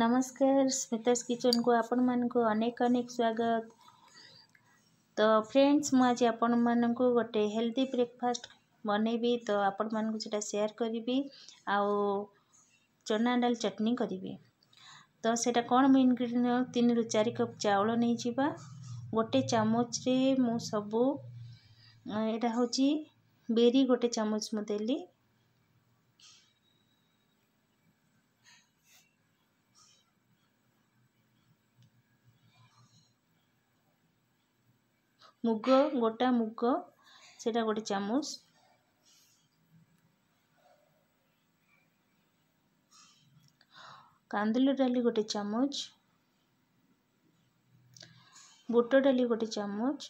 ନମସ୍କାର ସ୍ମିତାସ୍ କିଚେନ୍କୁ ଆପଣମାନଙ୍କୁ ଅନେକ ଅନେକ ସ୍ୱାଗତ ତ ଫ୍ରେଣ୍ଡସ୍ ମୁଁ ଆଜି ଆପଣମାନଙ୍କୁ ଗୋଟେ ହେଲ୍ଦି ବ୍ରେକଫାଷ୍ଟ ବନେଇବି ତ ଆପଣମାନଙ୍କୁ ସେଇଟା ସେୟାର କରିବି ଆଉ ଚନା ଡାଲ ଚଟନି କରିବି ତ ସେଇଟା କ'ଣ ମୁଁ ଇନଗ୍ରିଡ଼ିଏଣ୍ଟ ତିନିରୁ ଚାରି କପ୍ ଚାଉଳ ନେଇଯିବା ଗୋଟେ ଚାମଚରେ ମୁଁ ସବୁ ଏଇଟା ହେଉଛି ବେରି ଗୋଟେ ଚାମଚ ମୁଁ ଦେଲି ମୁଗ ଗୋଟା ମୁଗ ସେଇଟା ଗୋଟେ ଚାମଚ କାନ୍ଦୁଲି ଡାଲି ଗୋଟେ ଚାମଚ ବୁଟ ଡାଲି ଗୋଟେ ଚାମଚ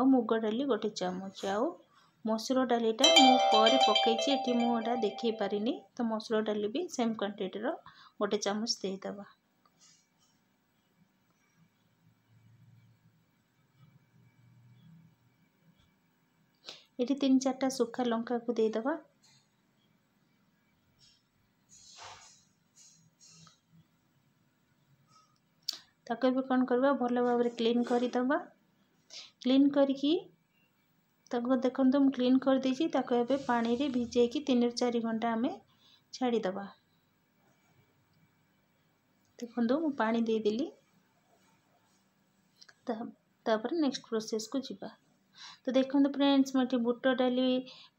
ଆଉ ମୁଗ ଡାଲି ଗୋଟେ ଚାମଚ ଆଉ ମସୁର ଡାଲିଟା ମୁଁ ପରେ ପକାଇଛି ଏଠି ମୁଁ ଏଇଟା ଦେଖାଇ ପାରିନି ତ ମସୁର ଡାଲି ବି ସେମ୍ କ୍ୱାଣ୍ଟିଟିର ଗୋଟେ ଚାମଚ ଦେଇଦେବା ଏଠି ତିନି ଚାରିଟା ଶୁଖା ଲଙ୍କାକୁ ଦେଇଦେବା ତାକୁ ଏବେ କ'ଣ କରିବା ଭଲ ଭାବରେ କ୍ଲିନ୍ କରିଦେବା କ୍ଲିନ୍ କରିକି ताको देखो मुझे क्लीन कर देजी पानी रे भिजे कि तीन रु चार घंटा आम छाड़ीद देख पादेली तापर नेक्स्ट प्रोसेस को जीवा तो देखो फ्रेंड्स मुझे बुट डाली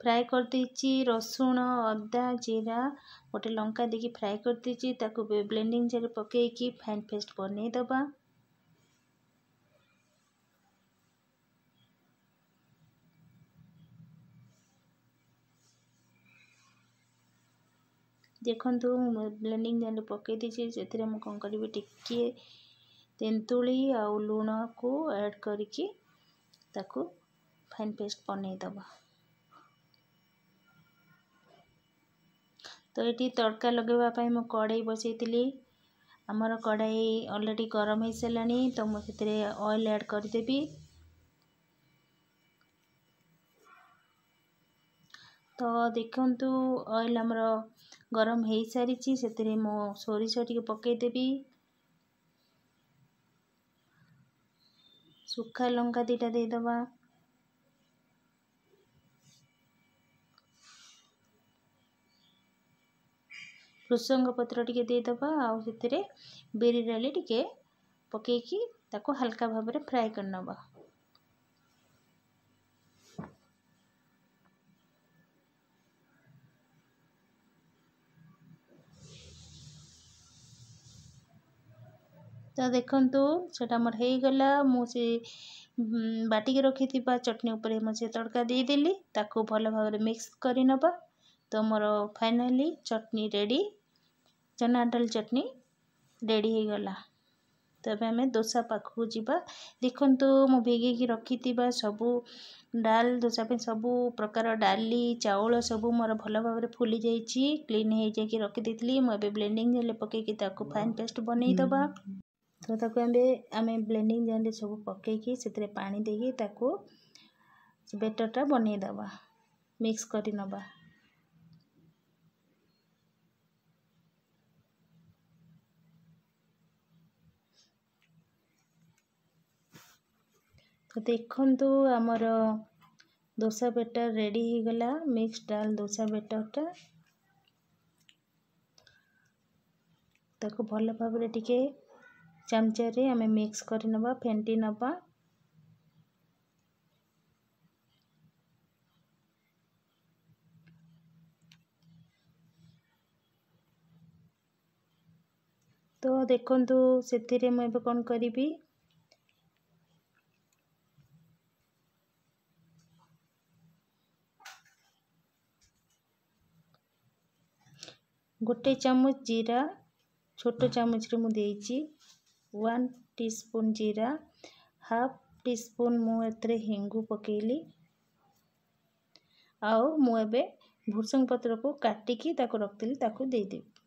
फ्राए कर दे रसुण अदा जीरा गोटे लंका देखिए फ्राए कर करदे ब्लेंडिंग जेल पकई कि फैंड फेस्ट बनईदबा ଦେଖନ୍ତୁ ମୁଁ ବ୍ଲେଣ୍ଡିଂ ଜାର୍ରେ ପକାଇ ଦେଇଛି ସେଥିରେ ମୁଁ କ'ଣ କରିବି ଟିକିଏ ତେନ୍ତୁଳି ଆଉ ଲୁଣକୁ ଆଡ଼୍ କରିକି ତାକୁ ଫାଇନ୍ ପେଷ୍ଟ ବନେଇଦେବା ତ ଏଠି ତଡ଼କା ଲଗାଇବା ପାଇଁ ମୁଁ କଡ଼େଇ ବସେଇଥିଲି ଆମର କଡ଼ାଇ ଅଲରେଡ଼ି ଗରମ ହେଇସାରିଲାଣି ତ ମୁଁ ସେଥିରେ ଅଏଲ୍ ଆଡ଼୍ କରିଦେବି तो देखु अएल आमर गरम हो सारी से मो सोरस पकईदेवी सुखा लंका दीटा देद भृसंग पत्र टेद आरी डाली टी कि हल्का भाव फ्राए कर करनवा तो देखु सेटा मोर हो गला मुझे बाटिक रखी चटनी उपरे मुझे तड़का दे ताको भल भाव मिक्स कर तो मोर फाइनाली चटनी रेडी चना डाल चटनी रेडी गला तबे आम दोसा पाख को देखु मु भेगे रखी सब डाल दोसा पे सब प्रकार डाली चाउल सब मोर भल भाव फुली जाइए क्लीन हो जाए रखी मुझे ब्लेंडिंग जेल पकईकि फाइन पेस्ट बनईदबा ତ ତାକୁ ଆମେ ଆମେ ବ୍ଲେଣ୍ଡିଂ ଜାରରେ ସବୁ ପକାଇକି ସେଥିରେ ପାଣି ଦେଇକି ତାକୁ ବେଟର୍ଟା ବନେଇଦେବା ମିକ୍ସ କରି ନେବା ତ ଦେଖନ୍ତୁ ଆମର ଦୋସା ବେଟର୍ ରେଡ଼ି ହେଇଗଲା ମିକ୍ସ ଡାଲ୍ ଦୋସା ବେଟର୍ଟା ତାକୁ ଭଲ ଭାବରେ ଟିକେ ଚାମଚରେ ଆମେ ମିକ୍ସ କରି ନେବା ଫେଣ୍ଟି ନେବା ତ ଦେଖନ୍ତୁ ସେଥିରେ ମୁଁ ଏବେ କ'ଣ କରିବି ଗୋଟେ ଚାମଚ ଜିରା ଛୋଟ ଚାମଚରେ ମୁଁ ଦେଇଛି वन टीस्पून जीरा हाफ टी स्पून मुझे हिंगु पकेली ଆଉ ମୁଁ ଏବେ ଭୃଷଙ୍ଗ ପତ୍ରକୁ କାଟିକି ତାକୁ ରଖିଥିଲି ତାକୁ ଦେଇଦେବି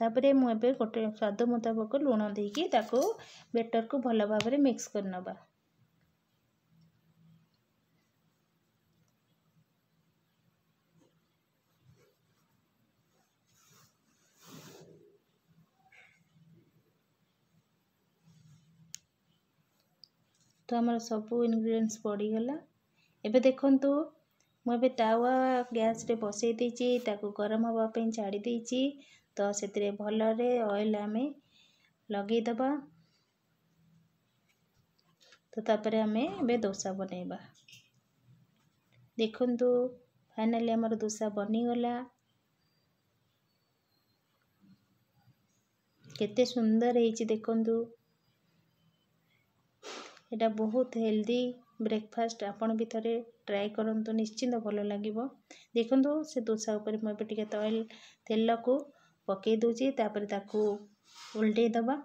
ତାପରେ ମୁଁ ଏବେ ଗୋଟେ ସ୍ୱାଦ ମୁତାବକ ଲୁଣ ଦେଇକି ତାକୁ ବେଟରକୁ ଭଲ ଭାବରେ ମିକ୍ସ କରିନେବା तो आम सब इनग्रीडियंट्स पड़गला एवं देखु मुझे तावा गैस बसई गरम हाँप छाड़ी तो से भलि अएल आम लगेद तो तापर आम दोसा बनवा देखु फाइनाली आम दोसा बनीगला केते सुंदर है देखूँ ଏଇଟା ବହୁତ ହେଲ୍ଦି ବ୍ରେକ୍ଫାଷ୍ଟ ଆପଣ ବି ଥରେ ଟ୍ରାଏ କରନ୍ତୁ ନିଶ୍ଚିନ୍ତ ଭଲ ଲାଗିବ ଦେଖନ୍ତୁ ସେ ଦୋସା ଉପରେ ମୁଁ ଏବେ ଟିକେ ତୈଲ ତେଲକୁ ପକାଇ ଦେଉଛି ତାପରେ ତାକୁ ଓଲଟାଇ ଦେବା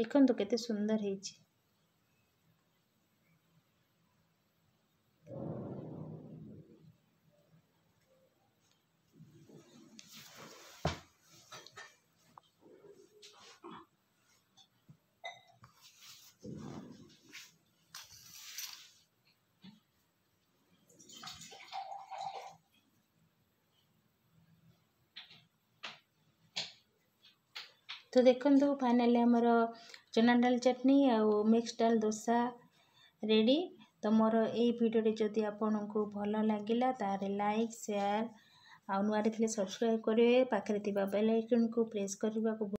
ଦେଖନ୍ତୁ କେତେ ସୁନ୍ଦର ହେଇଛି ତ ଦେଖନ୍ତୁ ଫାଇନାଲି ଆମର ଚନା ଡାଲ ଚଟଣି ଆଉ ମିକ୍ସ ଡାଲ ଦୋସା ରେଡ଼ି ତ ମୋର ଏଇ ଭିଡ଼ିଓଟି ଯଦି ଆପଣଙ୍କୁ ଭଲ ଲାଗିଲା ତାହେଲେ ଲାଇକ୍ ସେୟାର ଆଉ ନୂଆରେ ଥିଲେ ସବସ୍କ୍ରାଇବ୍ କରିବେ ପାଖରେ ଥିବା ବେଲ୍ ଆଇକନ୍କୁ ପ୍ରେସ୍ କରିବାକୁ